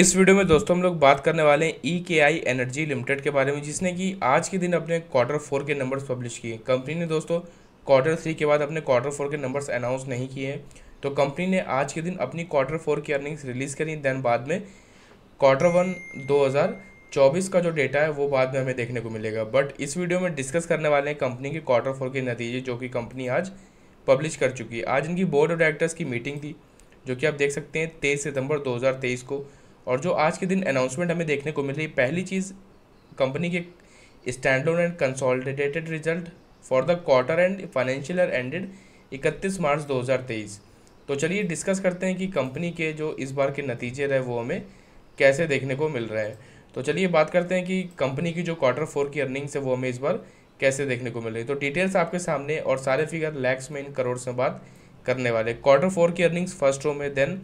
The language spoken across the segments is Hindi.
इस वीडियो में दोस्तों हम लोग बात करने वाले हैं ई के आई एनर्जी लिमिटेड के बारे में जिसने कि आज के दिन अपने क्वार्टर फोर के नंबर्स पब्लिश किए कंपनी ने दोस्तों क्वार्टर थ्री के बाद अपने क्वार्टर फोर के नंबर्स अनाउंस नहीं किए तो कंपनी ने आज के दिन अपनी क्वार्टर फोर की अर्निंग्स रिलीज़ करी दैन बाद में क्वार्टर वन दो चौबीस का जो डेटा है वो बाद में हमें देखने को मिलेगा बट इस वीडियो में डिस्कस करने वाले हैं कंपनी के क्वार्टर फोर के नतीजे जो कि कंपनी आज पब्लिश कर चुकी है आज इनकी बोर्ड ऑफ डायरेक्टर्स की मीटिंग थी जो कि आप देख सकते हैं तेईस सितंबर 2023 को और जो आज के दिन अनाउंसमेंट हमें देखने को मिल रही है पहली चीज़ कंपनी के standalone and consolidated result for the quarter and financial year ended 31 March 2023 तो चलिए डिस्कस करते हैं कि कंपनी के जो इस बार के नतीजे रहे वो हमें कैसे देखने को मिल रहा है तो चलिए बात करते हैं कि कंपनी की जो क्वार्टर फोर की अर्निंग्स है वो हमें इस बार कैसे देखने को मिल रही है तो डिटेल्स आपके सामने और सारे फिगर लैक्स में इन करोड़ से बात करने वाले क्वार्टर फोर की अर्निंग्स फर्स्ट रो में देन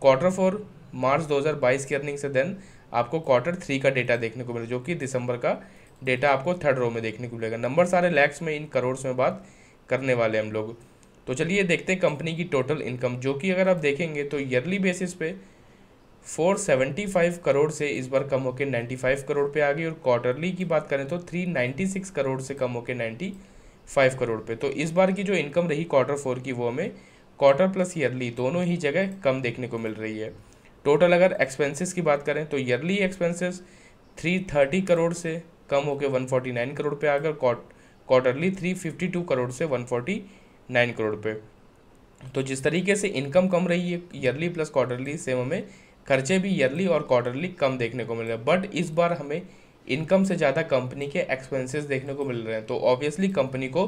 क्वार्टर फोर मार्च 2022 की अर्निंग से देन आपको क्वार्टर थ्री का डेटा देखने को मिलेगा जो कि दिसंबर का डेटा आपको थर्ड रो में देखने को मिलेगा नंबर सारे लैक्स में इन करोड़ में बात करने वाले हम लोग तो चलिए देखते हैं कंपनी की टोटल इनकम जो कि अगर आप देखेंगे तो ईयरली बेसिस पे 475 करोड़ से इस बार कम होकर 95 करोड़ पे आ गई और क्वार्टरली की बात करें तो 396 करोड़ से कम होकर 95 करोड़ पे तो इस बार की जो इनकम रही क्वार्टर फोर की वो हमें क्वार्टर प्लस ईयरली दोनों ही जगह कम देखने को मिल रही है टोटल अगर एक्सपेंसेस की बात करें तो ईयरली एक्सपेंसेस 330 करोड़ से कम होकर 149 करोड़ पे आकर क्वार्टरली 352 करोड़ से 149 करोड़ पे तो जिस तरीके से इनकम कम रही है ईयरली प्लस क्वार्टरली सेम हमें खर्चे भी ईयरली और क्वार्टरली कम देखने को मिल रहे हैं बट इस बार हमें इनकम से ज़्यादा कंपनी के एक्सपेंसेस देखने को मिल रहे हैं तो ऑब्वियसली कंपनी को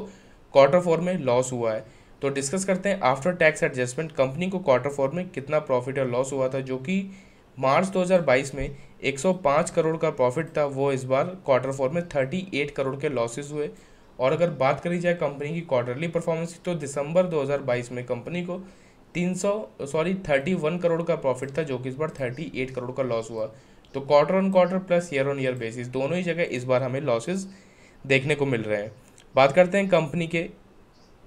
क्वार्टर फोर में लॉस हुआ है तो डिस्कस करते हैं आफ्टर टैक्स एडजस्टमेंट कंपनी को क्वार्टर फोर में कितना प्रॉफिट और लॉस हुआ था जो कि मार्च 2022 में 105 करोड़ का प्रॉफिट था वो इस बार क्वार्टर फोर में 38 करोड़ के लॉसेस हुए और अगर बात करी जाए कंपनी की क्वार्टरली परफॉर्मेंस की तो दिसंबर 2022 में कंपनी को 300 सॉरी 31 करोड़ का प्रॉफिट था जो कि इस बार 38 करोड़ का लॉस हुआ तो quarter on quarter plus year on year basis दोनों ही जगह इस बार हमें लॉसेज देखने को मिल रहे हैं बात करते हैं कंपनी के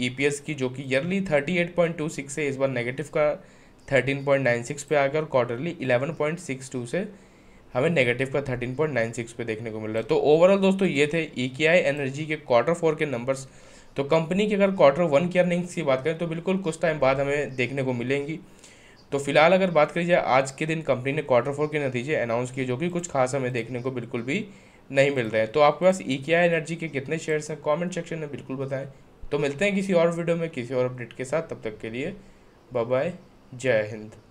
ई e की जो कि ईयरली 38.26 से इस बार नेगेटिव का 13.96 पे आ गया और क्वार्टरली 11.62 से हमें नेगेटिव का 13.96 पे देखने को मिल रहा है तो ओवरऑल दोस्तों ये थे ई e एनर्जी के क्वार्टर फोर के नंबर्स तो कंपनी की अगर क्वार्टर वन की अर्निंग्स की बात करें तो बिल्कुल कुछ टाइम बाद हमें देखने को मिलेंगी तो फिलहाल अगर बात करी जाए आज के दिन कंपनी ने क्वार्टर फोर के नतीजे अनाउंस किए जो कि कुछ खास हमें देखने को बिल्कुल भी नहीं मिल रहे हैं तो आपके पास ई e एनर्जी के कितने शेयर्स हैं कमेंट सेक्शन में बिल्कुल बताएं तो मिलते हैं किसी और वीडियो में किसी और अपडेट के साथ तब तक के लिए बाय जय हिंद